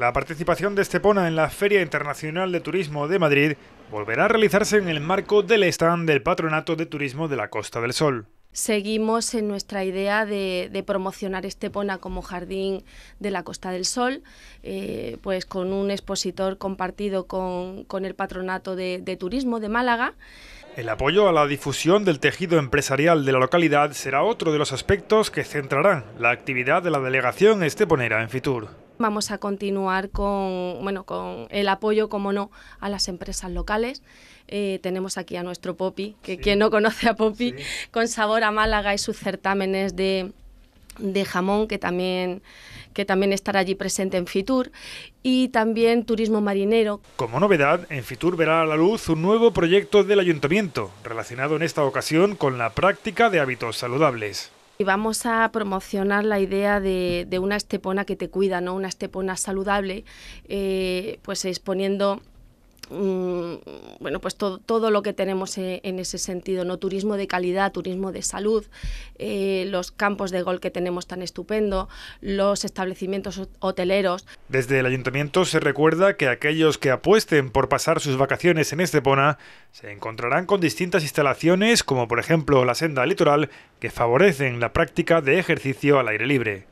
La participación de Estepona en la Feria Internacional de Turismo de Madrid volverá a realizarse en el marco del stand del Patronato de Turismo de la Costa del Sol. Seguimos en nuestra idea de, promocionar Estepona como jardín de la Costa del Sol, eh, pues con un expositor compartido con, el Patronato de, de Turismo de Málaga. El apoyo a la difusión del tejido empresarial de la localidad será otro de los aspectos que centrarán la actividad de la delegación esteponera en Fitur. Vamos a continuar con, bueno, con el apoyo, como no, a las empresas locales. Eh, tenemos aquí a nuestro Popi, que quien no conoce a Popi, con sabor a Málaga y sus certámenes de, de jamón, que también, que también estará allí presente en Fitur, y también turismo marinero. Como novedad, en Fitur verá a la luz un nuevo proyecto del ayuntamiento, relacionado en esta ocasión con la práctica de hábitos saludables. Y vamos a promocionar la idea de, una estepona que te cuida, ¿no? Una estepona saludable, eh, pues exponiendo Mm, bueno, pues todo, todo, lo que tenemos eh, en ese sentido, ¿no? Turismo de calidad, turismo de salud, eh, los campos de gol que tenemos tan estupendo, los establecimientos hoteleros. Desde el ayuntamiento se recuerda que aquellos que apuesten por pasar sus vacaciones en Estepona se encontrarán con distintas instalaciones, como por ejemplo la senda litoral, que favorecen la práctica de ejercicio al aire libre.